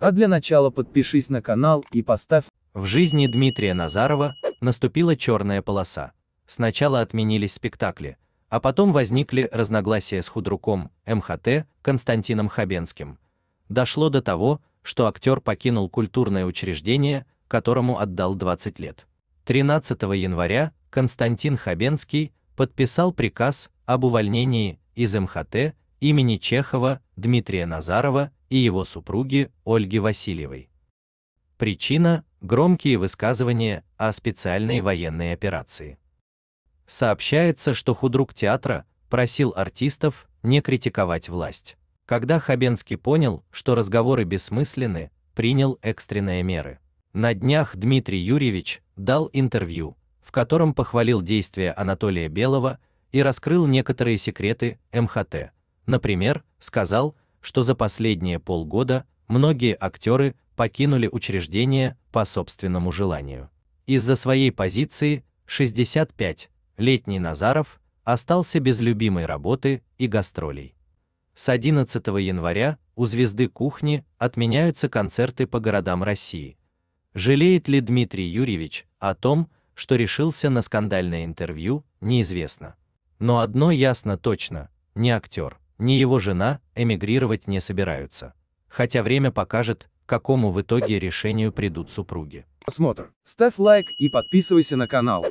А для начала подпишись на канал и поставь. В жизни Дмитрия Назарова наступила черная полоса. Сначала отменились спектакли, а потом возникли разногласия с худруком МХТ Константином Хабенским. Дошло до того, что актер покинул культурное учреждение, которому отдал 20 лет. 13 января Константин Хабенский подписал приказ об увольнении из МХТ имени Чехова Дмитрия Назарова и его супруги Ольги Васильевой. Причина – громкие высказывания о специальной военной операции. Сообщается, что худрук театра просил артистов не критиковать власть. Когда Хабенский понял, что разговоры бессмысленны, принял экстренные меры. На днях Дмитрий Юрьевич дал интервью, в котором похвалил действия Анатолия Белого и раскрыл некоторые секреты МХТ. Например, сказал, что за последние полгода многие актеры покинули учреждение по собственному желанию. Из-за своей позиции 65-летний Назаров остался без любимой работы и гастролей. С 11 января у звезды кухни отменяются концерты по городам России. Жалеет ли Дмитрий Юрьевич о том, что решился на скандальное интервью, неизвестно. Но одно ясно точно, не актер ни его жена эмигрировать не собираются, хотя время покажет, к какому в итоге решению придут супруги. Посмотр. Ставь лайк и подписывайся на канал.